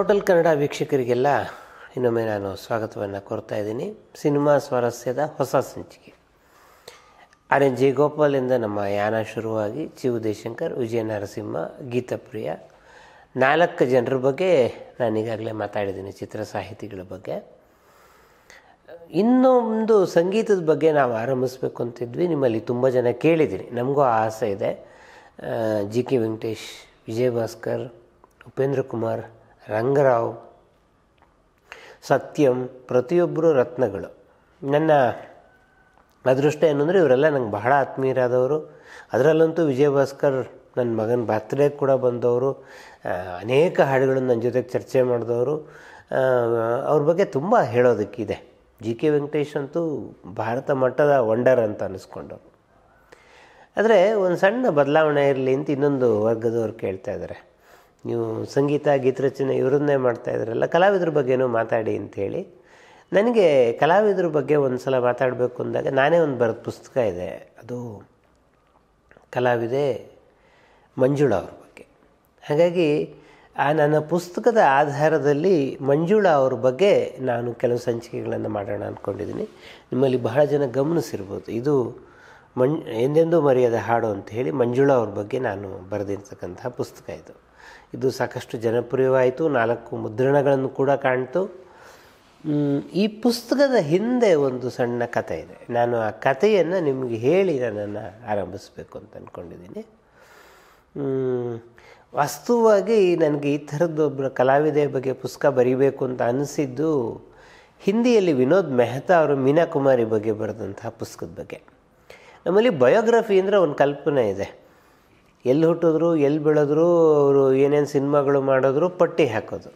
total Kannada ವೀಕ್ಷಕರಿಗೆಲ್ಲ ಇನ್ನೊಮ್ಮೆ ನಾನು ಸ್ವಾಗತವನ್ನು ಕೋರ್ತಾ ಇದ್ದೀನಿ ಸಿನಿಮಾ ಸ್ವಾರಸ್ಯದ ಹೊಸ ಸಂಚಿಕೆ ಆರ್ ಎನ್ ಜೆ ಗೋಪಾಲಿಂದ ನಮ್ಮ ಯಾನ ಶುರುವಾಗಿ ಜಿ ಉದಯಶಂಕರ್ ವಿಜಯ ನರಸಿಂಹ ಗೀತಪ್ರಿಯ ನಾಲ್ಕು ಜನರ ಬಗ್ಗೆ ನಾನು ಈಗಾಗಲೇ ಮಾತಾಡಿದ್ದೀನಿ ಚಿತ್ರ ಸಾಹಿತಿಗಳ ಬಗ್ಗೆ ಇನ್ನೊಂದು ಸಂಗೀತದ ಬಗ್ಗೆ ನಾವು ಆರಂಭಿಸ್ಬೇಕು ಅಂತಿದ್ವಿ ನಿಮ್ಮಲ್ಲಿ ತುಂಬ ಜನ ಕೇಳಿದ್ದೀನಿ ನಮಗೂ ಆಸೆ ಇದೆ ಜಿ ಕೆ ವೆಂಕಟೇಶ್ ವಿಜಯ್ ಭಾಸ್ಕರ್ ಉಪೇಂದ್ರ ಕುಮಾರ್ ರಂಗರಾವ್ ಸತ್ಯಂ ಪ್ರತಿಯೊಬ್ಬರು ರತ್ನಗಳು ನನ್ನ ಅದೃಷ್ಟ ಏನು ಅಂದರೆ ಇವರೆಲ್ಲ ನಂಗೆ ಬಹಳ ಆತ್ಮೀಯರಾದವರು ಅದರಲ್ಲಂತೂ ವಿಜಯಭಾಸ್ಕರ್ ನನ್ನ ಮಗನ ಬರ್ತ್ಡೇ ಕೂಡ ಬಂದವರು ಅನೇಕ ಹಾಡುಗಳನ್ನು ನನ್ನ ಜೊತೆಗೆ ಚರ್ಚೆ ಮಾಡಿದವರು ಅವ್ರ ಬಗ್ಗೆ ತುಂಬ ಹೇಳೋದಕ್ಕಿದೆ ಜಿ ಕೆ ವೆಂಕಟೇಶ್ ಅಂತೂ ಭಾರತ ಮಟ್ಟದ ವಂಡರ್ ಅಂತ ಅನ್ನಿಸ್ಕೊಂಡು ಆದರೆ ಒಂದು ಸಣ್ಣ ಬದಲಾವಣೆ ಇರಲಿ ಅಂತ ಇನ್ನೊಂದು ವರ್ಗದವ್ರು ಕೇಳ್ತಾ ಇದ್ದಾರೆ ನೀವು ಸಂಗೀತ ಗೀತರಚನೆ ಇವರನ್ನೇ ಮಾಡ್ತಾ ಇದ್ರಲ್ಲ ಕಲಾವಿದ್ರ ಬಗ್ಗೆನೂ ಮಾತಾಡಿ ಅಂಥೇಳಿ ನನಗೆ ಕಲಾವಿದ್ರ ಬಗ್ಗೆ ಒಂದು ಸಲ ಮಾತಾಡಬೇಕು ಅಂದಾಗ ನಾನೇ ಒಂದು ಬರೆದ ಪುಸ್ತಕ ಇದೆ ಅದು ಕಲಾವಿದೆ ಮಂಜುಳಾ ಅವ್ರ ಬಗ್ಗೆ ಹಾಗಾಗಿ ಆ ನನ್ನ ಪುಸ್ತಕದ ಆಧಾರದಲ್ಲಿ ಮಂಜುಳಾ ಅವ್ರ ಬಗ್ಗೆ ನಾನು ಕೆಲವು ಸಂಚಿಕೆಗಳನ್ನು ಮಾಡೋಣ ಅಂದ್ಕೊಂಡಿದ್ದೀನಿ ನಿಮ್ಮಲ್ಲಿ ಬಹಳ ಜನ ಗಮನಿಸಿರ್ಬೋದು ಇದು ಮಂಜ್ ಎಂದೆಂದೂ ಮರೆಯದ ಹಾಡು ಅಂತ ಹೇಳಿ ಮಂಜುಳಾ ಅವ್ರ ಬಗ್ಗೆ ನಾನು ಬರೆದಿರ್ತಕ್ಕಂತಹ ಪುಸ್ತಕ ಇದು ಇದು ಸಾಕಷ್ಟು ಜನಪ್ರಿಯವಾಯಿತು ನಾಲ್ಕು ಮುದ್ರಣಗಳನ್ನು ಕೂಡ ಕಾಣ್ತು ಈ ಪುಸ್ತಕದ ಹಿಂದೆ ಒಂದು ಸಣ್ಣ ಕಥೆ ಇದೆ ನಾನು ಆ ಕಥೆಯನ್ನು ನಿಮಗೆ ಹೇಳಿ ನನ್ನನ್ನು ಆರಂಭಿಸಬೇಕು ಅಂತ ಅಂದ್ಕೊಂಡಿದ್ದೀನಿ ವಾಸ್ತುವಾಗಿ ನನಗೆ ಈ ಥರದ್ದೊಬ್ಬರ ಕಲಾವಿದೆಯ ಬಗ್ಗೆ ಪುಸ್ತಕ ಬರೀಬೇಕು ಅಂತ ಅನಿಸಿದ್ದು ಹಿಂದಿಯಲ್ಲಿ ವಿನೋದ್ ಮೆಹ್ತಾ ಅವರು ಮೀನಾಕುಮಾರಿ ಬಗ್ಗೆ ಬರೆದಂತಹ ಪುಸ್ತಕದ ಬಗ್ಗೆ ನಮ್ಮಲ್ಲಿ ಬಯೋಗ್ರಫಿ ಅಂದರೆ ಒಂದು ಕಲ್ಪನೆ ಇದೆ ಎಲ್ಲಿ ಹುಟ್ಟಿದ್ರು ಎಲ್ಲಿ ಬೆಳೆದ್ರು ಅವರು ಏನೇನು ಸಿನಿಮಾಗಳು ಮಾಡಿದ್ರು ಪಟ್ಟಿ ಹಾಕೋದು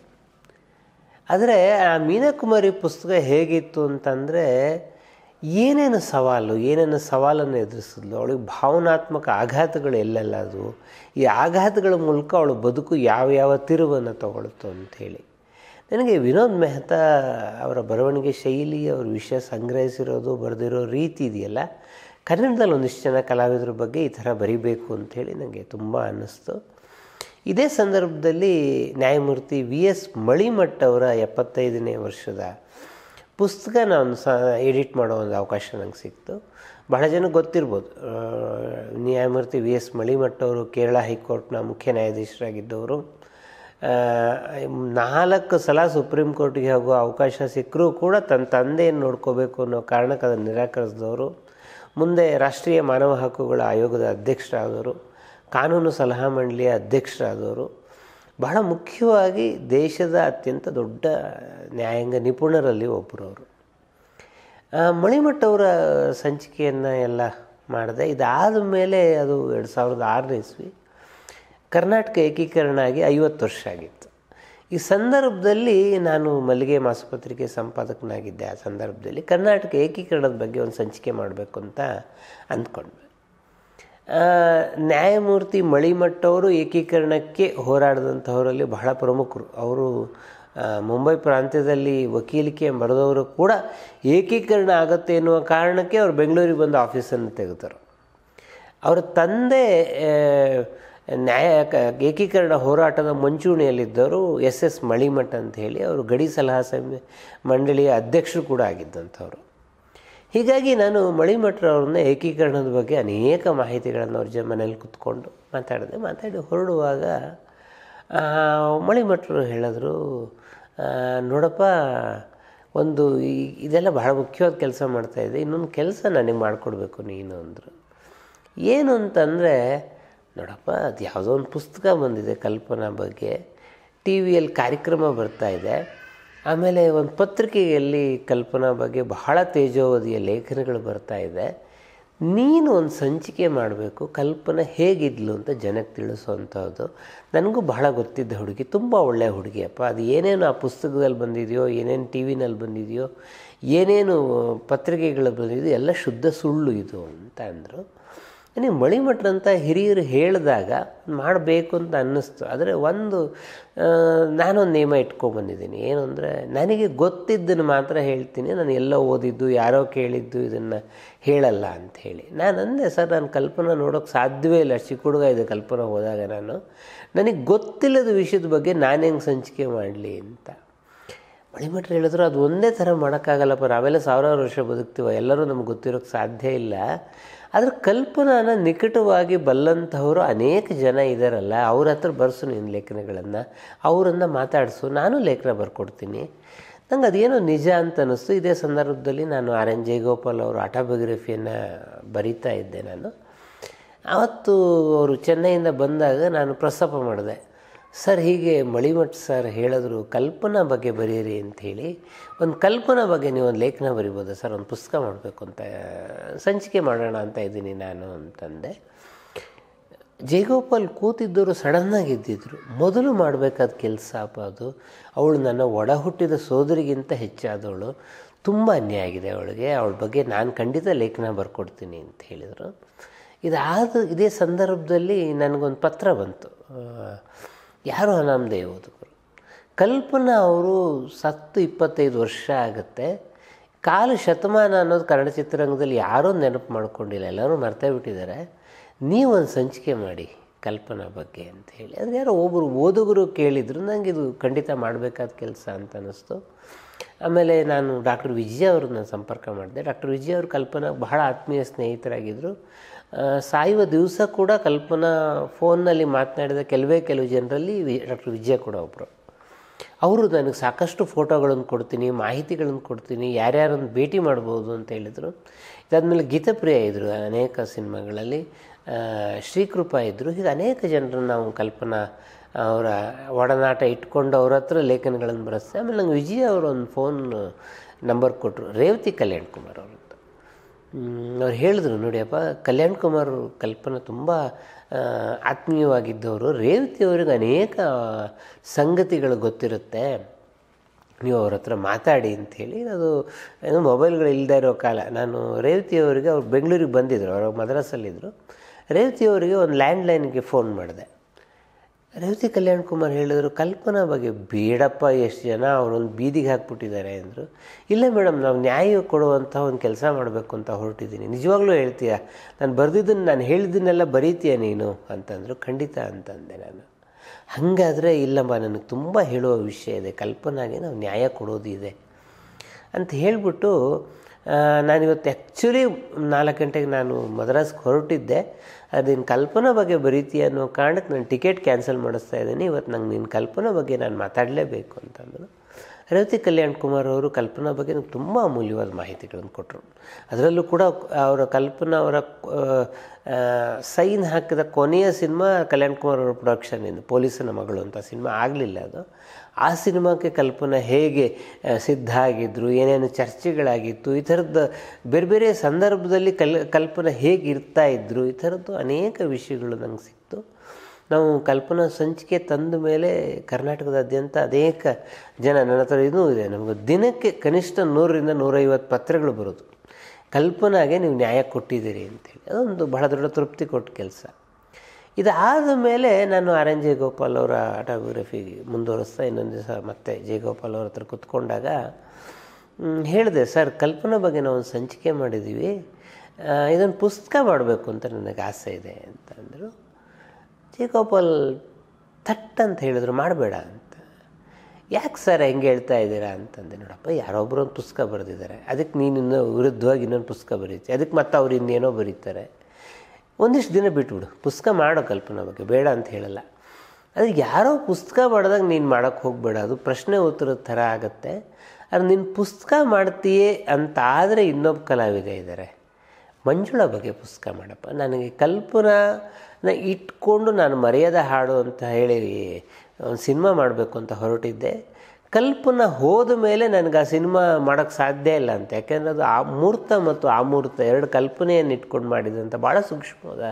ಆದರೆ ಆ ಮೀನಕುಮಾರಿ ಪುಸ್ತಕ ಹೇಗಿತ್ತು ಅಂತಂದರೆ ಏನೇನು ಸವಾಲು ಏನೇನು ಸವಾಲನ್ನು ಎದುರಿಸಿದ್ಲು ಅವಳಿಗೆ ಭಾವನಾತ್ಮಕ ಆಘಾತಗಳು ಎಲ್ಲೆಲ್ಲ ಅದು ಈ ಆಘಾತಗಳ ಮೂಲಕ ಅವಳು ಬದುಕು ಯಾವ ಯಾವ ತಿರುವನ್ನು ತಗೊಳ್ತು ಅಂಥೇಳಿ ನನಗೆ ವಿನೋದ್ ಮೆಹ್ತಾ ಅವರ ಬರವಣಿಗೆ ಶೈಲಿ ಅವ್ರ ವಿಷಯ ಸಂಗ್ರಹಿಸಿರೋದು ಬರೆದಿರೋ ರೀತಿ ಇದೆಯಲ್ಲ ಕನ್ನಡದಲ್ಲಿ ಒಂದಿಷ್ಟು ಜನ ಕಲಾವಿದರ ಬಗ್ಗೆ ಈ ಥರ ಬರೀಬೇಕು ಅಂಥೇಳಿ ನನಗೆ ತುಂಬ ಅನ್ನಿಸ್ತು ಇದೇ ಸಂದರ್ಭದಲ್ಲಿ ನ್ಯಾಯಮೂರ್ತಿ ವಿ ಎಸ್ ಮಳಿಮಠ್ ಅವರ ಎಪ್ಪತ್ತೈದನೇ ವರ್ಷದ ಪುಸ್ತಕ ನಾನು ಸ ಎಡಿಟ್ ಮಾಡೋ ಒಂದು ಅವಕಾಶ ನಂಗೆ ಸಿಕ್ತು ಬಹಳ ಜನ ಗೊತ್ತಿರ್ಬೋದು ನ್ಯಾಯಮೂರ್ತಿ ವಿ ಎಸ್ ಮಳಿಮಠ್ ಅವರು ಕೇರಳ ಹೈಕೋರ್ಟ್ನ ಮುಖ್ಯ ನ್ಯಾಯಾಧೀಶರಾಗಿದ್ದವರು ನಾಲ್ಕು ಸಲ ಸುಪ್ರೀಂ ಕೋರ್ಟ್ಗೆ ಹೋಗೋ ಅವಕಾಶ ಸಿಕ್ಕರೂ ಕೂಡ ತನ್ನ ತಂದೆಯನ್ನು ನೋಡ್ಕೋಬೇಕು ಅನ್ನೋ ಕಾರಣಕ್ಕೆ ಅದನ್ನು ನಿರಾಕರಿಸಿದವರು ಮುಂದೆ ರಾಷ್ಟ್ರೀಯ ಮಾನವ ಹಕ್ಕುಗಳ ಆಯೋಗದ ಅಧ್ಯಕ್ಷರಾದವರು ಕಾನೂನು ಸಲಹಾ ಮಂಡಳಿಯ ಅಧ್ಯಕ್ಷರಾದವರು ಬಹಳ ಮುಖ್ಯವಾಗಿ ದೇಶದ ಅತ್ಯಂತ ದೊಡ್ಡ ನ್ಯಾಯಾಂಗ ನಿಪುಣರಲ್ಲಿ ಒಬ್ಬರು ಅವರು ಮಣಿಮಠವರ ಸಂಚಿಕೆಯನ್ನು ಎಲ್ಲ ಮಾಡಿದೆ ಇದಾದ ಮೇಲೆ ಅದು ಎರಡು ಸಾವಿರದ ಆರನೇ ಇಸ್ವಿ ಕರ್ನಾಟಕ ಏಕೀಕರಣ ಆಗಿ ಐವತ್ತು ವರ್ಷ ಆಗಿತ್ತು ಈ ಸಂದರ್ಭದಲ್ಲಿ ನಾನು ಮಲ್ಲಿಗೆ ಮಾಸಪತ್ರಿಕೆ ಸಂಪಾದಕನಾಗಿದ್ದೆ ಆ ಸಂದರ್ಭದಲ್ಲಿ ಕರ್ನಾಟಕ ಏಕೀಕರಣದ ಬಗ್ಗೆ ಒಂದು ಸಂಚಿಕೆ ಮಾಡಬೇಕು ಅಂತ ಅಂದ್ಕೊಂಡ್ವಿ ನ್ಯಾಯಮೂರ್ತಿ ಮಳಿಮಟ್ಟವರು ಏಕೀಕರಣಕ್ಕೆ ಹೋರಾಡಿದಂಥವರಲ್ಲಿ ಬಹಳ ಪ್ರಮುಖರು ಅವರು ಮುಂಬೈ ಪ್ರಾಂತ್ಯದಲ್ಲಿ ವಕೀಲಿಕೆ ಬರೆದವರು ಕೂಡ ಏಕೀಕರಣ ಆಗುತ್ತೆ ಎನ್ನುವ ಕಾರಣಕ್ಕೆ ಅವರು ಬೆಂಗಳೂರಿಗೆ ಬಂದು ಆಫೀಸನ್ನು ತೆಗೆದರು ಅವರ ತಂದೆ ನ್ಯಾಯ ಏಕೀಕರಣ ಹೋರಾಟದ ಮುಂಚೂಣಿಯಲ್ಲಿದ್ದವರು ಎಸ್ ಎಸ್ ಮಳಿಮಠ ಅಂತ ಹೇಳಿ ಅವರು ಗಡಿ ಸಲಹಾ ಸಮಿ ಮಂಡಳಿಯ ಅಧ್ಯಕ್ಷರು ಕೂಡ ಆಗಿದ್ದಂಥವ್ರು ಹೀಗಾಗಿ ನಾನು ಮಳಿಮಠರವ್ರನ್ನ ಏಕೀಕರಣದ ಬಗ್ಗೆ ಅನೇಕ ಮಾಹಿತಿಗಳನ್ನು ಅವ್ರ ಜ ಮನೇಲಿ ಕೂತ್ಕೊಂಡು ಮಾತಾಡಿದೆ ಮಾತಾಡಿ ಹೊರಡುವಾಗ ಮಳಿಮಠರು ಹೇಳಿದ್ರು ನೋಡಪ್ಪ ಒಂದು ಇದೆಲ್ಲ ಬಹಳ ಮುಖ್ಯವಾದ ಕೆಲಸ ಮಾಡ್ತಾಯಿದ್ದೆ ಇನ್ನೊಂದು ಕೆಲಸ ನನಗೆ ಮಾಡಿಕೊಡ್ಬೇಕು ನೀನು ಅಂದರು ಏನು ಅಂತಂದರೆ ನೋಡಪ್ಪ ಅದು ಯಾವುದೋ ಒಂದು ಪುಸ್ತಕ ಬಂದಿದೆ ಕಲ್ಪನಾ ಬಗ್ಗೆ ಟಿ ವಿಯಲ್ಲಿ ಕಾರ್ಯಕ್ರಮ ಬರ್ತಾಯಿದೆ ಆಮೇಲೆ ಒಂದು ಪತ್ರಿಕೆಯಲ್ಲಿ ಕಲ್ಪನಾ ಬಗ್ಗೆ ಬಹಳ ತೇಜೋವಧಿಯ ಲೇಖನಗಳು ಬರ್ತಾ ಇದೆ ನೀನು ಒಂದು ಸಂಚಿಕೆ ಮಾಡಬೇಕು ಕಲ್ಪನೆ ಹೇಗಿದ್ಲು ಅಂತ ಜನಕ್ಕೆ ತಿಳಿಸುವಂಥದ್ದು ನನಗೂ ಬಹಳ ಗೊತ್ತಿದ್ದ ಹುಡುಗಿ ತುಂಬ ಒಳ್ಳೆಯ ಹುಡುಗಿಯಪ್ಪ ಅದು ಏನೇನು ಆ ಪುಸ್ತಕದಲ್ಲಿ ಬಂದಿದೆಯೋ ಏನೇನು ಟಿ ವಿನಲ್ಲಿ ಬಂದಿದೆಯೋ ಏನೇನು ಪತ್ರಿಕೆಗಳು ಬಂದಿದೆಯೋ ಎಲ್ಲ ಶುದ್ಧ ಸುಳ್ಳು ಇದು ಅಂತ ಅಂದರು ನನಗೆ ಮಳಿಮಠರಂಥ ಹಿರಿಯರು ಹೇಳಿದಾಗ ಮಾಡಬೇಕು ಅಂತ ಅನ್ನಿಸ್ತು ಆದರೆ ಒಂದು ನಾನೊಂದು ನಿಯಮ ಇಟ್ಕೊಂಡ್ಬಂದಿದ್ದೀನಿ ಏನು ಅಂದರೆ ನನಗೆ ಗೊತ್ತಿದ್ದನ್ನು ಮಾತ್ರ ಹೇಳ್ತೀನಿ ನಾನು ಎಲ್ಲ ಓದಿದ್ದು ಯಾರೋ ಕೇಳಿದ್ದು ಇದನ್ನು ಹೇಳಲ್ಲ ಅಂಥೇಳಿ ನಾನು ಅಂದೆ ಸರ್ ನಾನು ಕಲ್ಪನೆ ನೋಡೋಕ್ಕೆ ಸಾಧ್ಯವೇ ಇಲ್ಲ ಚಿಕ್ಕ ಹುಡುಗ ಇದೆ ಕಲ್ಪನೆ ಹೋದಾಗ ನಾನು ನನಗೆ ಗೊತ್ತಿಲ್ಲದ ವಿಷಯದ ಬಗ್ಗೆ ನಾನು ಹೆಂಗೆ ಸಂಚಿಕೆ ಮಾಡಲಿ ಅಂತ ಮಳಿಮಠರು ಹೇಳಿದ್ರು ಅದು ಒಂದೇ ಥರ ಮಾಡೋಕ್ಕಾಗಲ್ಲಪ್ಪ ನಾವೆಲ್ಲ ಸಾವಿರಾರು ವರ್ಷ ಬದುಕ್ತೀವ ಎಲ್ಲರೂ ನಮ್ಗೆ ಗೊತ್ತಿರೋಕ್ಕೆ ಸಾಧ್ಯ ಇಲ್ಲ ಅದ್ರ ಕಲ್ಪನಾನ ನಿಕಟವಾಗಿ ಬಲ್ಲಂಥವರು ಅನೇಕ ಜನ ಇದ್ದಾರಲ್ಲ ಅವ್ರ ಹತ್ರ ಬರ್ಸು ನಿನ್ನ ಲೇಖನಗಳನ್ನು ಅವರನ್ನು ಮಾತಾಡಿಸು ನಾನು ಲೇಖನ ಬರ್ಕೊಡ್ತೀನಿ ನಂಗೆ ಅದೇನೋ ನಿಜ ಅಂತ ಅನ್ನಿಸ್ತು ಇದೇ ಸಂದರ್ಭದಲ್ಲಿ ನಾನು ಆರ್ ಎನ್ ಜಯಗೋಪಾಲ್ ಅವರು ಆಟೋಬಯೋಗ್ರಫಿಯನ್ನು ಬರಿತಾ ಇದ್ದೆ ನಾನು ಆವತ್ತು ಅವರು ಚೆನ್ನೈಯಿಂದ ಬಂದಾಗ ನಾನು ಪ್ರಸ್ತಾಪ ಮಾಡಿದೆ ಸರ್ ಹೀಗೆ ಮಳಿಮಠ್ ಸರ್ ಹೇಳಿದ್ರು ಕಲ್ಪನಾ ಬಗ್ಗೆ ಬರೆಯಿರಿ ಅಂಥೇಳಿ ಒಂದು ಕಲ್ಪನಾ ಬಗ್ಗೆ ನೀವು ಒಂದು ಲೇಖನ ಬರಿಬೋದಾ ಸರ್ ಒಂದು ಪುಸ್ತಕ ಮಾಡಬೇಕು ಅಂತ ಸಂಚಿಕೆ ಮಾಡೋಣ ಅಂತ ಇದ್ದೀನಿ ನಾನು ಅಂತಂದೆ ಜಯಗೋಪಾಲ್ ಕೂತಿದ್ದವರು ಸಡನ್ನಾಗಿ ಇದ್ದಿದ್ರು ಮೊದಲು ಮಾಡಬೇಕಾದ ಕೆಲಸ ಅದು ಅವಳು ನನ್ನ ಒಡ ಹುಟ್ಟಿದ ಸೋದರಿಗಿಂತ ಹೆಚ್ಚಾದವಳು ತುಂಬ ಅನ್ಯಾಯ ಆಗಿದೆ ಅವಳಿಗೆ ಅವಳ ಬಗ್ಗೆ ನಾನು ಖಂಡಿತ ಲೇಖನ ಬರ್ಕೊಡ್ತೀನಿ ಅಂತ ಹೇಳಿದರು ಇದಾದ ಇದೇ ಸಂದರ್ಭದಲ್ಲಿ ನನಗೊಂದು ಪತ್ರ ಬಂತು ಯಾರು ಅನಾಮದೇವತರು ಕಲ್ಪನಾ ಅವರು ಸತ್ತು ಇಪ್ಪತ್ತೈದು ವರ್ಷ ಆಗುತ್ತೆ ಕಾಲು ಶತಮಾನ ಅನ್ನೋದು ಕನ್ನಡ ಚಿತ್ರರಂಗದಲ್ಲಿ ಯಾರೂ ನೆನಪು ಮಾಡ್ಕೊಂಡಿಲ್ಲ ಎಲ್ಲರೂ ಮರ್ತೇ ಬಿಟ್ಟಿದ್ದಾರೆ ನೀವೊಂದು ಸಂಚಿಕೆ ಮಾಡಿ ಕಲ್ಪನಾ ಬಗ್ಗೆ ಅಂತ ಹೇಳಿ ಅಂದರೆ ಯಾರೋ ಒಬ್ಬರು ಓದುಗರು ಕೇಳಿದರು ನನಗೆ ಇದು ಖಂಡಿತ ಮಾಡಬೇಕಾದ ಕೆಲಸ ಅಂತ ಅನ್ನಿಸ್ತು ಆಮೇಲೆ ನಾನು ಡಾಕ್ಟರ್ ವಿಜಯ ಅವ್ರನ್ನ ಸಂಪರ್ಕ ಮಾಡಿದೆ ಡಾಕ್ಟರ್ ವಿಜಯ ಅವರು ಕಲ್ಪನಾ ಬಹಳ ಆತ್ಮೀಯ ಸ್ನೇಹಿತರಾಗಿದ್ದರು ಸಾಯುವ ದಿವಸ ಕೂಡ ಕಲ್ಪನಾ ಫೋನ್ನಲ್ಲಿ ಮಾತನಾಡಿದ ಕೆಲವೇ ಕೆಲವು ಜನರಲ್ಲಿ ವಿ ಡಾಕ್ಟರ್ ವಿಜಯ ಕೂಡ ಒಬ್ಬರು ಅವರು ನನಗೆ ಸಾಕಷ್ಟು ಫೋಟೋಗಳನ್ನು ಕೊಡ್ತೀನಿ ಮಾಹಿತಿಗಳನ್ನು ಕೊಡ್ತೀನಿ ಯಾರ್ಯಾರನ್ನು ಭೇಟಿ ಮಾಡ್ಬೋದು ಅಂತ ಹೇಳಿದರು ಇದಾದಮೇಲೆ ಗೀತಪ್ರಿಯ ಇದ್ದರು ಅನೇಕ ಸಿನಿಮಾಗಳಲ್ಲಿ ಶ್ರೀಕೃಪ ಇದ್ದರು ಹೀಗೆ ಅನೇಕ ಜನರನ್ನು ನಾವು ಕಲ್ಪನಾ ಅವರ ಒಡನಾಟ ಇಟ್ಕೊಂಡು ಅವ್ರ ಹತ್ರ ಲೇಖನಗಳನ್ನು ಬರೆಸ್ತೆ ಆಮೇಲೆ ನಂಗೆ ವಿಜಯ್ ಅವರ ಒಂದು ಫೋನ್ ನಂಬರ್ ಕೊಟ್ಟರು ರೇವತಿ ಕಲ್ಯಾಣ್ ಕುಮಾರ್ ಅವರು ಅವ್ರು ಹೇಳಿದ್ರು ನೋಡಿಯಪ್ಪ ಕಲ್ಯಾಣ್ ಕುಮಾರ್ ಕಲ್ಪನೆ ತುಂಬ ಆತ್ಮೀಯವಾಗಿದ್ದವರು ರೇವತಿ ಅವ್ರಿಗೆ ಅನೇಕ ಸಂಗತಿಗಳು ಗೊತ್ತಿರುತ್ತೆ ನೀವು ಅವ್ರ ಹತ್ರ ಮಾತಾಡಿ ಅಂಥೇಳಿ ಅದು ಏನು ಮೊಬೈಲ್ಗಳು ಇಲ್ಲದೆ ಇರೋ ಕಾಲ ನಾನು ರೇವತಿಯವರಿಗೆ ಅವ್ರು ಬೆಂಗಳೂರಿಗೆ ಬಂದಿದ್ದರು ಅವರು ಮದ್ರಾಸಲ್ಲಿದ್ದರು ರೇವತಿಯವರಿಗೆ ಒಂದು ಲ್ಯಾಂಡ್ಲೈನ್ಗೆ ಫೋನ್ ಮಾಡಿದೆ ರೇವತಿ ಕಲ್ಯಾಣ್ ಕುಮಾರ್ ಹೇಳಿದ್ರು ಕಲ್ಪನಾ ಬಗ್ಗೆ ಬೇಡಪ್ಪ ಎಷ್ಟು ಜನ ಅವರೊಂದು ಬೀದಿಗೆ ಹಾಕ್ಬಿಟ್ಟಿದ್ದಾರೆ ಅಂದರು ಇಲ್ಲ ಮೇಡಮ್ ನಾವು ನ್ಯಾಯ ಕೊಡುವಂಥ ಒಂದು ಕೆಲಸ ಮಾಡಬೇಕು ಅಂತ ಹೊರಟಿದ್ದೀನಿ ನಿಜವಾಗ್ಲೂ ಹೇಳ್ತೀಯ ನಾನು ಬರೆದಿದ್ದನ್ನು ನಾನು ಹೇಳಿದ್ದನ್ನೆಲ್ಲ ಬರೀತೀಯ ನೀನು ಅಂತಂದರು ಖಂಡಿತ ಅಂತಂದೆ ನಾನು ಹಾಗಾದರೆ ಇಲ್ಲಮ್ಮ ನನಗೆ ತುಂಬ ಹೇಳುವ ವಿಷಯ ಇದೆ ಕಲ್ಪನಾಗೆ ನಾವು ನ್ಯಾಯ ಕೊಡೋದು ಇದೆ ಅಂತ ಹೇಳಿಬಿಟ್ಟು ನಾನಿವತ್ತು ಆ್ಯಕ್ಚುಲಿ ನಾಲ್ಕು ಗಂಟೆಗೆ ನಾನು ಮದ್ರಾಸ್ಗೆ ಹೊರಟಿದ್ದೆ ಅದಿನ ಕಲ್ಪನೆ ಕಲ್ಪನಾ ಬಗ್ಗೆ ಬರೀತಿ ಅನ್ನೋ ಕಾರಣಕ್ಕೆ ನಾನು ಟಿಕೆಟ್ ಕ್ಯಾನ್ಸಲ್ ಮಾಡಿಸ್ತಾ ಇದ್ದೀನಿ ಇವತ್ತು ನಂಗೆ ನಿನ್ನ ಕಲ್ಪನಾ ಬಗ್ಗೆ ನಾನು ಮಾತಾಡಲೇಬೇಕು ಅಂತಂದರು ರೇವತಿ ಕಲ್ಯಾಣ್ ಕುಮಾರ್ ಅವರು ಕಲ್ಪನಾ ಬಗ್ಗೆ ನಂಗೆ ತುಂಬ ಅಮೂಲ್ಯವಾದ ಮಾಹಿತಿಗಳನ್ನು ಕೊಟ್ಟರು ಅದರಲ್ಲೂ ಕೂಡ ಅವರ ಕಲ್ಪನಾ ಅವರ ಸೈನ್ ಹಾಕಿದ ಕೊನೆಯ ಸಿನಿಮಾ ಕಲ್ಯಾಣ್ ಕುಮಾರ್ ಅವರ ಪ್ರೊಡಕ್ಷನಿಂದ ಪೊಲೀಸನ ಮಗಳು ಅಂತ ಸಿನಿಮಾ ಆಗಲಿಲ್ಲ ಅದು ಆ ಸಿನಿಮಾಕ್ಕೆ ಕಲ್ಪನೆ ಹೇಗೆ ಸಿದ್ಧ ಆಗಿದ್ರು ಏನೇನು ಚರ್ಚೆಗಳಾಗಿತ್ತು ಈ ಥರದ್ದು ಬೇರೆ ಬೇರೆ ಸಂದರ್ಭದಲ್ಲಿ ಕಲ್ ಕಲ್ಪನೆ ಹೇಗೆ ಇರ್ತಾ ಇದ್ರು ಈ ಥರದ್ದು ಅನೇಕ ವಿಷಯಗಳು ನಂಗೆ ಸಿಕ್ತು ನಾವು ಕಲ್ಪನಾ ಸಂಚಿಕೆ ತಂದ ಮೇಲೆ ಕರ್ನಾಟಕದಾದ್ಯಂತ ಅನೇಕ ಜನ ನನ್ನ ಹತ್ರ ಇದೂ ಇದೆ ನಮಗೆ ದಿನಕ್ಕೆ ಕನಿಷ್ಠ ನೂರರಿಂದ ನೂರೈವತ್ತು ಪತ್ರಗಳು ಬರೋದು ಕಲ್ಪನಾಗೆ ನೀವು ನ್ಯಾಯ ಕೊಟ್ಟಿದ್ದೀರಿ ಅಂತೇಳಿ ಅದೊಂದು ಬಹಳ ದೊಡ್ಡ ತೃಪ್ತಿ ಕೊಟ್ಟ ಕೆಲಸ ಇದಾದ ಮೇಲೆ ನಾನು ಆರ್ ಎನ್ ಜಯಗೋಪಾಲ್ ಅವರ ಆಟೋಗ್ರಫಿಗೆ ಮುಂದುವರಿಸ್ತಾ ಇನ್ನೊಂದು ದಿವಸ ಮತ್ತೆ ಜಯಗೋಪಾಲ್ ಅವ್ರ ಹತ್ರ ಕುತ್ಕೊಂಡಾಗ ಹೇಳಿದೆ ಸರ್ ಕಲ್ಪನೆ ಬಗ್ಗೆ ನಾವು ಒಂದು ಸಂಚಿಕೆ ಮಾಡಿದ್ದೀವಿ ಇದೊಂದು ಪುಸ್ತಕ ಮಾಡಬೇಕು ಅಂತ ನನಗೆ ಆಸೆ ಇದೆ ಅಂತ ಅಂದರು ಜಯಗೋಪಾಲ್ ಥಟ್ ಅಂತ ಹೇಳಿದ್ರು ಮಾಡಬೇಡ ಅಂತ ಯಾಕೆ ಸರ್ ಹೆಂಗೆ ಹೇಳ್ತಾ ಇದ್ದೀರಾ ಅಂತಂದೆ ನೋಡಪ್ಪ ಯಾರೊಬ್ಬರು ಒಂದು ಪುಸ್ತಕ ಬರೆದಿದ್ದಾರೆ ಅದಕ್ಕೆ ನೀನು ಇನ್ನೂ ವಿರುದ್ಧವಾಗಿ ಇನ್ನೊಂದು ಪುಸ್ತಕ ಬರೀತಿ ಅದಕ್ಕೆ ಮತ್ತೆ ಅವ್ರು ಇನ್ನೇನೋ ಬರೀತಾರೆ ಒಂದಿಷ್ಟು ದಿನ ಬಿಟ್ಬಿಡು ಪುಸ್ತಕ ಮಾಡೋ ಕಲ್ಪನಾ ಬಗ್ಗೆ ಬೇಡ ಅಂತ ಹೇಳಲ್ಲ ಅದು ಯಾರೋ ಪುಸ್ತಕ ಮಾಡಿದಾಗ ನೀನು ಮಾಡೋಕ್ಕೆ ಹೋಗಬೇಡ ಅದು ಪ್ರಶ್ನೆ ಉತ್ತರದ ಥರ ಆಗುತ್ತೆ ಆದರೆ ನೀನು ಪುಸ್ತಕ ಮಾಡ್ತೀಯೇ ಅಂತಾದರೆ ಇನ್ನೊಬ್ಬ ಕಲಾವಿದ ಇದ್ದಾರೆ ಮಂಜುಳ ಬಗ್ಗೆ ಪುಸ್ತಕ ಮಾಡಪ್ಪ ನನಗೆ ಕಲ್ಪನಾನ ಇಟ್ಕೊಂಡು ನಾನು ಮರ್ಯಾದೆ ಹಾಡು ಅಂತ ಹೇಳಿ ಒಂದು ಸಿನಿಮಾ ಮಾಡಬೇಕು ಅಂತ ಹೊರಟಿದ್ದೆ ಕಲ್ಪನ ಹೋದ ಮೇಲೆ ನನಗೆ ಆ ಸಿನಿಮಾ ಮಾಡೋಕ್ಕೆ ಸಾಧ್ಯ ಇಲ್ಲ ಅಂತ ಯಾಕೆಂದರೆ ಅದು ಆ ಮೂರ್ತ ಮತ್ತು ಆ ಎರಡು ಕಲ್ಪನೆಯನ್ನು ಇಟ್ಕೊಂಡು ಮಾಡಿದಂಥ ಭಾಳ ಸೂಕ್ಷ್ಮವಾದ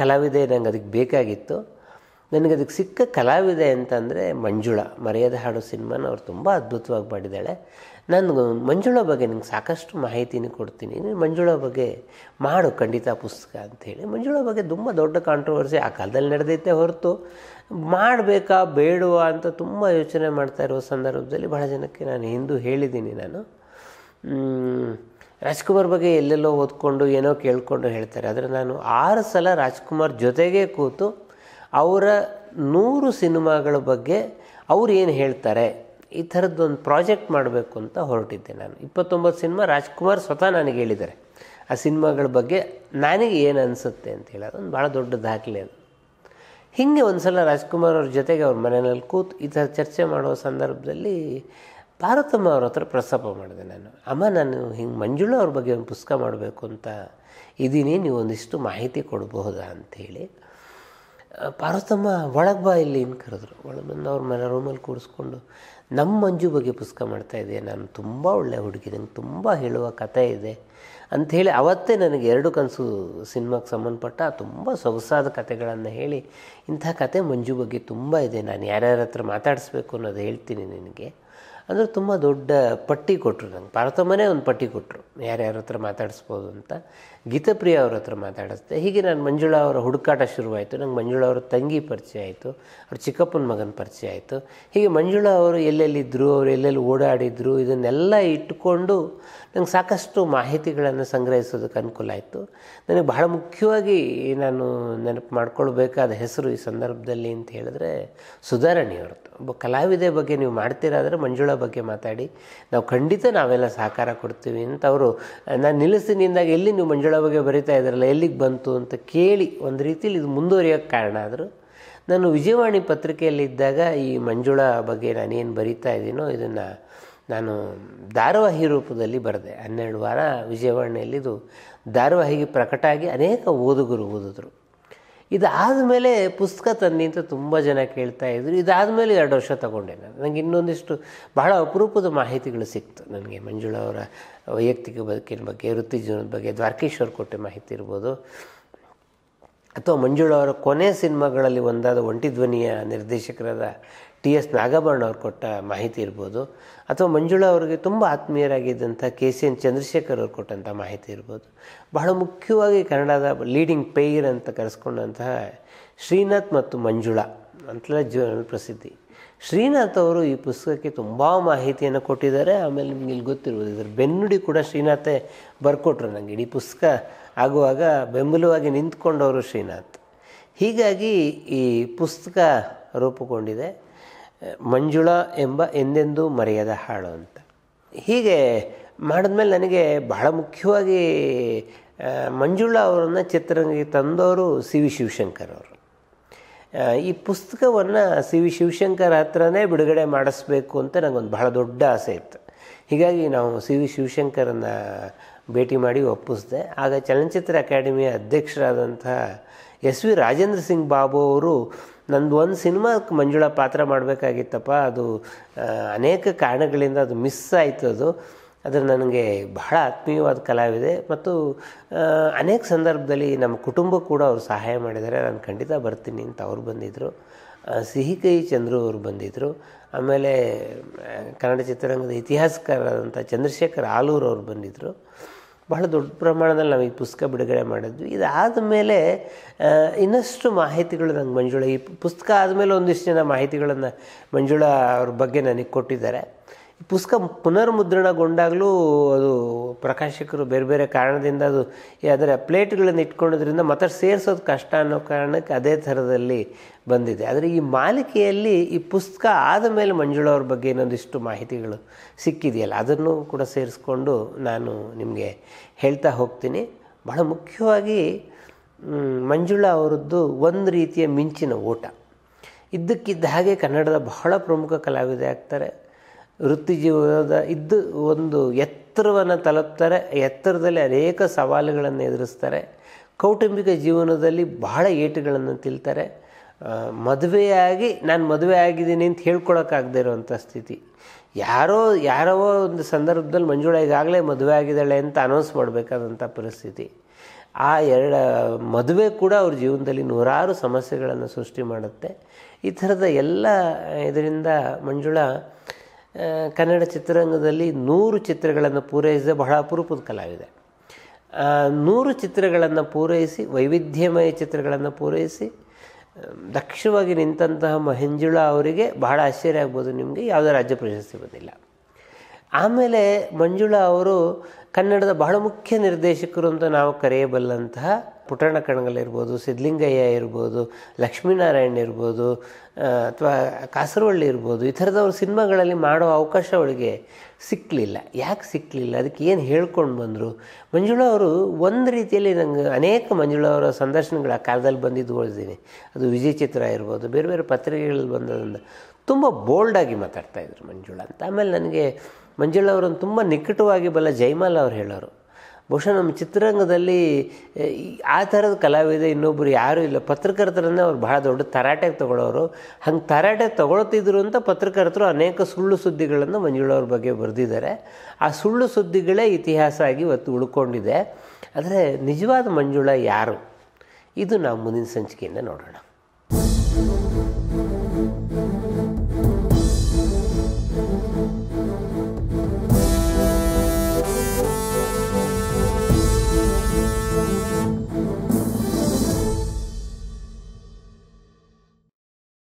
ಕಲಾವಿದೆ ನನಗೆ ಅದಕ್ಕೆ ಬೇಕಾಗಿತ್ತು ನನಗೆ ಅದಕ್ಕೆ ಸಿಕ್ಕ ಕಲಾವಿದೆ ಅಂತಂದರೆ ಮಂಜುಳ ಮರೆಯದ ಹಾಡು ಸಿನಿಮಾನ ಅವ್ರು ತುಂಬ ಅದ್ಭುತವಾಗಿ ಮಾಡಿದ್ದಾಳೆ ನಾನು ಮಂಜುಳ ಬಗ್ಗೆ ನಿಮ್ಗೆ ಸಾಕಷ್ಟು ಮಾಹಿತಿನೇ ಕೊಡ್ತೀನಿ ಮಂಜುಳ ಬಗ್ಗೆ ಮಾಡು ಖಂಡಿತ ಪುಸ್ತಕ ಹೇಳಿ ಮಂಜುಳ ಬಗ್ಗೆ ತುಂಬ ದೊಡ್ಡ ಕಾಂಟ್ರವರ್ಸಿ ಆ ಕಾಲದಲ್ಲಿ ನಡೆದೈತೆ ಹೊರತು ಮಾಡಬೇಕಾ ಬೇಡವಾ ಅಂತ ತುಂಬ ಯೋಚನೆ ಮಾಡ್ತಾ ಇರುವ ಸಂದರ್ಭದಲ್ಲಿ ಬಹಳ ಜನಕ್ಕೆ ನಾನು ಹಿಂದೂ ಹೇಳಿದ್ದೀನಿ ನಾನು ರಾಜ್ಕುಮಾರ್ ಬಗ್ಗೆ ಎಲ್ಲೆಲ್ಲೋ ಓದ್ಕೊಂಡು ಏನೋ ಕೇಳಿಕೊಂಡು ಹೇಳ್ತಾರೆ ಆದರೆ ನಾನು ಆರು ಸಲ ರಾಜ್ಕುಮಾರ್ ಜೊತೆಗೆ ಕೂತು ಅವರ ನೂರು ಸಿನಿಮಾಗಳ ಬಗ್ಗೆ ಅವ್ರು ಏನು ಹೇಳ್ತಾರೆ ಈ ಥರದ್ದೊಂದು ಪ್ರಾಜೆಕ್ಟ್ ಮಾಡಬೇಕು ಅಂತ ಹೊರಟಿದ್ದೆ ನಾನು ಇಪ್ಪತ್ತೊಂಬತ್ತು ಸಿನಿಮಾ ರಾಜ್ಕುಮಾರ್ ಸ್ವತಃ ನನಗೆ ಹೇಳಿದ್ದಾರೆ ಆ ಸಿನಿಮಾಗಳ ಬಗ್ಗೆ ನನಗೆ ಏನು ಅನಿಸುತ್ತೆ ಅಂತ ಹೇಳೋದು ಒಂದು ಭಾಳ ದೊಡ್ಡ ದಾಖಲೆ ಅದು ಹೀಗೆ ಒಂದು ಸಲ ರಾಜ್ಕುಮಾರ್ ಅವ್ರ ಜೊತೆಗೆ ಅವ್ರ ಮನೆಯಲ್ಲಿ ಕೂತು ಈ ಥರ ಚರ್ಚೆ ಮಾಡುವ ಸಂದರ್ಭದಲ್ಲಿ ಭಾರತಮ್ಮ ಅವ್ರ ಹತ್ರ ಪ್ರಸ್ತಾಪ ಮಾಡಿದೆ ನಾನು ಅಮ್ಮ ನಾನು ಹಿಂಗೆ ಮಂಜುಳು ಅವ್ರ ಬಗ್ಗೆ ಒಂದು ಪುಸ್ತಕ ಮಾಡಬೇಕು ಅಂತ ಇದ್ದೀನಿ ನೀವು ಒಂದಿಷ್ಟು ಮಾಹಿತಿ ಕೊಡಬಹುದಾ ಅಂಥೇಳಿ ಪಾರ್ವತಮ್ಮ ಒಳಗೆ ಬಾ ಇಲ್ಲಿ ಏನು ಕರೆದ್ರು ಒಳಗೆ ಬಂದು ಅವ್ರ ಮನೆ ರೂಮಲ್ಲಿ ಕೂಡಿಸ್ಕೊಂಡು ನಮ್ಮ ಮಂಜು ಬಗ್ಗೆ ಪುಸ್ತಕ ಮಾಡ್ತಾ ನಾನು ತುಂಬ ಒಳ್ಳೆ ಹುಡುಗಿ ನಂಗೆ ತುಂಬ ಹೇಳುವ ಕಥೆ ಇದೆ ಅಂಥೇಳಿ ಅವತ್ತೇ ನನಗೆ ಎರಡು ಕನಸು ಸಿನಿಮಾಗೆ ಸಂಬಂಧಪಟ್ಟ ತುಂಬ ಸೊಗಸಾದ ಕಥೆಗಳನ್ನು ಹೇಳಿ ಇಂಥ ಕತೆ ಮಂಜು ಬಗ್ಗೆ ತುಂಬ ಇದೆ ನಾನು ಯಾರ್ಯಾರ ಹತ್ರ ಮಾತಾಡಿಸ್ಬೇಕು ಅನ್ನೋದು ಹೇಳ್ತೀನಿ ನಿನಗೆ ಅಂದರೆ ತುಂಬ ದೊಡ್ಡ ಪಟ್ಟಿ ಕೊಟ್ಟರು ನಂಗೆ ಪಾರ್ಥಮ್ಮನೇ ಒಂದು ಪಟ್ಟಿ ಕೊಟ್ಟರು ಯಾರ್ಯಾರ ಹತ್ರ ಮಾತಾಡಿಸ್ಬೋದು ಅಂತ ಗೀತಪ್ರಿಯ ಅವ್ರ ಹತ್ರ ಮಾತಾಡಿಸ್ದೆ ಹೀಗೆ ನಾನು ಮಂಜುಳಾ ಅವರ ಹುಡುಕಾಟ ಶುರುವಾಯಿತು ನಂಗೆ ಮಂಜುಳಾ ಅವರ ತಂಗಿ ಪರಿಚಯ ಆಯಿತು ಅವ್ರ ಚಿಕ್ಕಪ್ಪನ ಮಗನ ಪರಿಚಯ ಆಯಿತು ಹೀಗೆ ಮಂಜುಳಾ ಅವರು ಎಲ್ಲೆಲ್ಲಿದ್ದರು ಅವರು ಎಲ್ಲೆಲ್ಲಿ ಓಡಾಡಿದ್ರು ಇದನ್ನೆಲ್ಲ ಇಟ್ಟುಕೊಂಡು ನಂಗೆ ಸಾಕಷ್ಟು ಮಾಹಿತಿಗಳನ್ನು ಸಂಗ್ರಹಿಸೋದಕ್ಕೆ ಅನುಕೂಲ ಆಯಿತು ನನಗೆ ಬಹಳ ಮುಖ್ಯವಾಗಿ ನಾನು ನೆನಪು ಮಾಡ್ಕೊಳ್ಬೇಕಾದ ಹೆಸರು ಈ ಸಂದರ್ಭದಲ್ಲಿ ಅಂತ ಹೇಳಿದ್ರೆ ಅವರು ಒಬ್ಬ ಕಲಾವಿದೆ ಬಗ್ಗೆ ನೀವು ಮಾಡ್ತೀರಾದರೆ ಮಂಜುಳ ಬಗ್ಗೆ ಮಾತಾಡಿ ನಾವು ಖಂಡಿತ ನಾವೆಲ್ಲ ಸಹಕಾರ ಕೊಡ್ತೀವಿ ಅಂತ ಅವರು ನಾನು ನಿಲ್ಲಿಸಿದಾಗ ಎಲ್ಲಿ ನೀವು ಮಂಜುಳ ಬಗ್ಗೆ ಬರಿತಾ ಇದ್ದಾರಲ್ಲ ಎಲ್ಲಿಗೆ ಬಂತು ಅಂತ ಕೇಳಿ ಒಂದು ರೀತಿಯಲ್ಲಿ ಇದು ಮುಂದುವರಿಯೋಕ್ಕೆ ಕಾರಣ ಆದರೂ ನಾನು ವಿಜಯವಾಣಿ ಪತ್ರಿಕೆಯಲ್ಲಿದ್ದಾಗ ಈ ಮಂಜುಳ ಬಗ್ಗೆ ನಾನೇನು ಬರಿತಾ ಇದ್ದೀನೋ ಇದನ್ನು ನಾನು ಧಾರಾವಾಹಿ ರೂಪದಲ್ಲಿ ಬರೆದೆ ಹನ್ನೆರಡು ವಾರ ಇದು ಧಾರಾವಾಹಿಗೆ ಪ್ರಕಟ ಆಗಿ ಅನೇಕ ಓದುಗರು ಓದಿದ್ರು ಮೇಲೆ ಪುಸ್ತಕ ತನ್ನಿ ಅಂತ ತುಂಬ ಜನ ಕೇಳ್ತಾ ಇದ್ರು ಮೇಲೆ ಎರಡು ವರ್ಷ ತಗೊಂಡೆ ನಾನು ನನಗೆ ಇನ್ನೊಂದಿಷ್ಟು ಬಹಳ ಅಪರೂಪದ ಮಾಹಿತಿಗಳು ಸಿಕ್ತು ನನಗೆ ಮಂಜುಳ ಅವರ ವೈಯಕ್ತಿಕ ಬದುಕಿನ ಬಗ್ಗೆ ವೃತ್ತಿ ಜೀವನದ ಬಗ್ಗೆ ದ್ವಾರಕೇಶ್ವರ್ ಕೊಟ್ಟೆ ಮಾಹಿತಿ ಇರ್ಬೋದು ಅಥವಾ ಮಂಜುಳ ಅವರ ಕೊನೆ ಸಿನಿಮಾಗಳಲ್ಲಿ ಒಂದಾದ ಒಂಟಿ ಧ್ವನಿಯ ನಿರ್ದೇಶಕರಾದ ಟಿ ಎಸ್ ನಾಗಭರಣ ಅವ್ರು ಕೊಟ್ಟ ಮಾಹಿತಿ ಇರ್ಬೋದು ಅಥವಾ ಮಂಜುಳಾ ಅವರಿಗೆ ತುಂಬ ಆತ್ಮೀಯರಾಗಿದ್ದಂಥ ಕೆ ಸಿ ಎನ್ ಚಂದ್ರಶೇಖರ್ ಅವರು ಕೊಟ್ಟಂಥ ಮಾಹಿತಿ ಇರ್ಬೋದು ಬಹಳ ಮುಖ್ಯವಾಗಿ ಕನ್ನಡದ ಲೀಡಿಂಗ್ ಪೇಯರ್ ಅಂತ ಕರೆಸ್ಕೊಂಡಂತಹ ಶ್ರೀನಾಥ್ ಮತ್ತು ಮಂಜುಳಾ ಅಂತಲೇ ಜೀವನ ಪ್ರಸಿದ್ಧಿ ಶ್ರೀನಾಥ್ ಅವರು ಈ ಪುಸ್ತಕಕ್ಕೆ ತುಂಬ ಮಾಹಿತಿಯನ್ನು ಕೊಟ್ಟಿದ್ದಾರೆ ಆಮೇಲೆ ನಿಮ್ಗೆ ಇಲ್ಲಿ ಗೊತ್ತಿರ್ಬೋದು ಇದರ ಬೆನ್ನುಡಿ ಕೂಡ ಶ್ರೀನಾಥೇ ಬರ್ಕೊಟ್ರು ನನಗೆ ಇಡೀ ಪುಸ್ತಕ ಆಗುವಾಗ ಬೆಂಬಲವಾಗಿ ನಿಂತ್ಕೊಂಡವರು ಶ್ರೀನಾಥ್ ಹೀಗಾಗಿ ಈ ಪುಸ್ತಕ ರೂಪುಗೊಂಡಿದೆ ಮಂಜುಳಾ ಎಂಬ ಎಂದೆಂದೂ ಮರೆಯದ ಹಾಳು ಅಂತ ಹೀಗೆ ಮಾಡಿದ್ಮೇಲೆ ನನಗೆ ಬಹಳ ಮುಖ್ಯವಾಗಿ ಮಂಜುಳಾ ಅವರನ್ನು ಚಿತ್ರರಂಗಕ್ಕೆ ತಂದವರು ಸಿ ವಿ ಶಿವಶಂಕರ್ ಅವರು ಈ ಪುಸ್ತಕವನ್ನು ಸಿ ವಿ ಶಿವಶಂಕರ್ ಹತ್ರನೇ ಬಿಡುಗಡೆ ಮಾಡಿಸ್ಬೇಕು ಅಂತ ನನಗೊಂದು ಬಹಳ ದೊಡ್ಡ ಆಸೆ ಇತ್ತು ಹೀಗಾಗಿ ನಾವು ಸಿ ವಿ ಶಿವಶಂಕರನ್ನು ಭೇಟಿ ಮಾಡಿ ಒಪ್ಪಿಸಿದೆ ಆಗ ಚಲನಚಿತ್ರ ಅಕಾಡೆಮಿಯ ಅಧ್ಯಕ್ಷರಾದಂತಹ ಎಸ್ ವಿ ರಾಜೇಂದ್ರ ಸಿಂಗ್ ಬಾಬು ಅವರು ನಂದು ಒಂದು ಸಿನಿಮಾಕ್ಕೆ ಮಂಜುಳಾ ಪಾತ್ರ ಮಾಡಬೇಕಾಗಿತ್ತಪ್ಪ ಅದು ಅನೇಕ ಕಾರಣಗಳಿಂದ ಅದು ಮಿಸ್ ಆಯಿತು ಅದು ಅದರ ನನಗೆ ಬಹಳ ಆತ್ಮೀಯವಾದ ಕಲಾವಿದೆ ಮತ್ತು ಅನೇಕ ಸಂದರ್ಭದಲ್ಲಿ ನಮ್ಮ ಕುಟುಂಬ ಕೂಡ ಅವರು ಸಹಾಯ ಮಾಡಿದ್ದಾರೆ ನಾನು ಖಂಡಿತ ಬರ್ತೀನಿ ಅಂತ ಅವರು ಬಂದಿದ್ದರು ಸಿಹಿಕೈ ಚಂದ್ರು ಅವರು ಬಂದಿದ್ದರು ಆಮೇಲೆ ಕನ್ನಡ ಚಿತ್ರರಂಗದ ಇತಿಹಾಸಕಾರರಾದಂಥ ಚಂದ್ರಶೇಖರ್ ಆಲೂರು ಅವರು ಬಂದಿದ್ದರು ಬಹಳ ದೊಡ್ಡ ಪ್ರಮಾಣದಲ್ಲಿ ನಾವು ಈ ಪುಸ್ತಕ ಬಿಡುಗಡೆ ಮಾಡಿದ್ವಿ ಇದಾದ ಮೇಲೆ ಇನ್ನಷ್ಟು ಮಾಹಿತಿಗಳು ನಂಗೆ ಮಂಜುಳಾ ಈ ಪುಸ್ತಕ ಆದಮೇಲೆ ಒಂದಿಷ್ಟು ಜನ ಮಾಹಿತಿಗಳನ್ನು ಮಂಜುಳಾ ಅವ್ರ ಬಗ್ಗೆ ನನಗೆ ಕೊಟ್ಟಿದ್ದಾರೆ ಈ ಪುಸ್ತಕ ಪುನರ್ಮುದ್ರಣಗೊಂಡಾಗಲೂ ಅದು ಪ್ರಕಾಶಕರು ಬೇರೆ ಬೇರೆ ಕಾರಣದಿಂದ ಅದು ಅದರ ಪ್ಲೇಟ್ಗಳನ್ನು ಇಟ್ಕೊಂಡಿದ್ರಿಂದ ಮತ್ತೆ ಸೇರಿಸೋದು ಕಷ್ಟ ಅನ್ನೋ ಕಾರಣಕ್ಕೆ ಅದೇ ಥರದಲ್ಲಿ ಬಂದಿದೆ ಆದರೆ ಈ ಮಾಲಿಕೆಯಲ್ಲಿ ಈ ಪುಸ್ತಕ ಆದ ಮೇಲೆ ಅವ್ರ ಬಗ್ಗೆ ಇನ್ನೊಂದಿಷ್ಟು ಮಾಹಿತಿಗಳು ಸಿಕ್ಕಿದೆಯಲ್ಲ ಅದನ್ನು ಕೂಡ ಸೇರಿಸ್ಕೊಂಡು ನಾನು ನಿಮಗೆ ಹೇಳ್ತಾ ಹೋಗ್ತೀನಿ ಬಹಳ ಮುಖ್ಯವಾಗಿ ಮಂಜುಳಾ ಅವರದ್ದು ಒಂದು ರೀತಿಯ ಮಿಂಚಿನ ಓಟ ಇದ್ದಕ್ಕಿದ್ದ ಹಾಗೆ ಕನ್ನಡದ ಬಹಳ ಪ್ರಮುಖ ಕಲಾವಿದ ಆಗ್ತಾರೆ ವೃತ್ತಿ ಜೀವನದ ಇದ್ದು ಒಂದು ಎತ್ತರವನ್ನು ತಲುಪ್ತಾರೆ ಎತ್ತರದಲ್ಲಿ ಅನೇಕ ಸವಾಲುಗಳನ್ನು ಎದುರಿಸ್ತಾರೆ ಕೌಟುಂಬಿಕ ಜೀವನದಲ್ಲಿ ಬಹಳ ಏಟುಗಳನ್ನು ತಿಳ್ತಾರೆ ಮದುವೆಯಾಗಿ ನಾನು ಮದುವೆ ಆಗಿದ್ದೀನಿ ಅಂತ ಹೇಳ್ಕೊಳೋಕ್ಕಾಗದೇ ಇರುವಂಥ ಸ್ಥಿತಿ ಯಾರೋ ಯಾರೋ ಒಂದು ಸಂದರ್ಭದಲ್ಲಿ ಮಂಜುಳ ಈಗಾಗಲೇ ಮದುವೆ ಆಗಿದ್ದಾಳೆ ಅಂತ ಅನೌನ್ಸ್ ಮಾಡಬೇಕಾದಂಥ ಪರಿಸ್ಥಿತಿ ಆ ಎರಡ ಮದುವೆ ಕೂಡ ಅವ್ರ ಜೀವನದಲ್ಲಿ ನೂರಾರು ಸಮಸ್ಯೆಗಳನ್ನು ಸೃಷ್ಟಿ ಮಾಡುತ್ತೆ ಈ ಥರದ ಎಲ್ಲ ಇದರಿಂದ ಮಂಜುಳ ಕನ್ನಡ ಚಿತ್ರರಂಗದಲ್ಲಿ ನೂರು ಚಿತ್ರಗಳನ್ನು ಪೂರೈಸಿದ ಬಹಳ ಅಪರೂಪದ ಕಲಾವಿದೆ ನೂರು ಚಿತ್ರಗಳನ್ನು ಪೂರೈಸಿ ವೈವಿಧ್ಯಮಯ ಚಿತ್ರಗಳನ್ನು ಪೂರೈಸಿ ದಕ್ಷವಾಗಿ ನಿಂತಹ ಮಹಿಂಜುಳ ಅವರಿಗೆ ಬಹಳ ಆಶ್ಚರ್ಯ ಆಗ್ಬೋದು ನಿಮಗೆ ಯಾವುದೇ ರಾಜ್ಯ ಪ್ರಶಸ್ತಿ ಬಂದಿಲ್ಲ ಆಮೇಲೆ ಮಂಜುಳಾ ಅವರು ಕನ್ನಡದ ಬಹಳ ಮುಖ್ಯ ನಿರ್ದೇಶಕರು ಅಂತ ನಾವು ಕರೆಯಬಲ್ಲಂತಹ ಪುಟ್ಟಣ ಕಣಗಲ್ ಇರ್ಬೋದು ಸಿದ್ಧಲಿಂಗಯ್ಯ ಇರ್ಬೋದು ಲಕ್ಷ್ಮೀನಾರಾಯಣ ಇರ್ಬೋದು ಅಥವಾ ಕಾಸರವಳ್ಳಿ ಇರ್ಬೋದು ಈ ಥರದವ್ರ ಸಿನಿಮಾಗಳಲ್ಲಿ ಮಾಡೋ ಅವಕಾಶ ಅವಳಿಗೆ ಸಿಕ್ಕಲಿಲ್ಲ ಯಾಕೆ ಸಿಕ್ಕಲಿಲ್ಲ ಅದಕ್ಕೆ ಏನು ಹೇಳ್ಕೊಂಡು ಬಂದರು ಮಂಜುಳಾ ಅವರು ಒಂದು ರೀತಿಯಲ್ಲಿ ನನಗೆ ಅನೇಕ ಮಂಜುಳಾ ಅವರ ಸಂದರ್ಶನಗಳು ಆ ಕಾಲದಲ್ಲಿ ಬಂದಿದ್ದು ಅದು ವಿಜಯ ಚಿತ್ರ ಇರ್ಬೋದು ಬೇರೆ ಬೇರೆ ಪತ್ರಿಕೆಗಳಲ್ಲಿ ಬಂದದಿಂದ ತುಂಬ ಬೋಲ್ಡಾಗಿ ಮಾತಾಡ್ತಾಯಿದ್ರು ಮಂಜುಳಾ ಅಂತ ಆಮೇಲೆ ನನಗೆ ಮಂಜುಳಾ ಅವರನ್ನು ತುಂಬ ನಿಕಟವಾಗಿ ಬಲ್ಲ ಜೈಮಾಲ್ ಅವ್ರು ಹೇಳೋರು ಬಹುಶಃ ನಮ್ಮ ಚಿತ್ರರಂಗದಲ್ಲಿ ಆ ಥರದ ಕಲಾವಿದ ಇನ್ನೊಬ್ಬರು ಯಾರೂ ಇಲ್ಲ ಪತ್ರಕರ್ತರನ್ನೇ ಅವ್ರು ಬಹಳ ದೊಡ್ಡ ತರಾಟೆಗೆ ತಗೊಳ್ಳೋರು ಹಂಗೆ ತರಾಟೆ ತಗೊಳ್ತಿದ್ರು ಅಂತ ಪತ್ರಕರ್ತರು ಅನೇಕ ಸುಳ್ಳು ಸುದ್ದಿಗಳನ್ನು ಮಂಜುಳವ್ರ ಬಗ್ಗೆ ಬರೆದಿದ್ದಾರೆ ಆ ಸುಳ್ಳು ಸುದ್ದಿಗಳೇ ಇತಿಹಾಸ ಆಗಿ ಇವತ್ತು ಉಳ್ಕೊಂಡಿದೆ ಆದರೆ ನಿಜವಾದ ಮಂಜುಳ ಯಾರು ಇದು ನಾವು ಮುಂದಿನ ಸಂಚಿಕೆಯಿಂದ ನೋಡೋಣ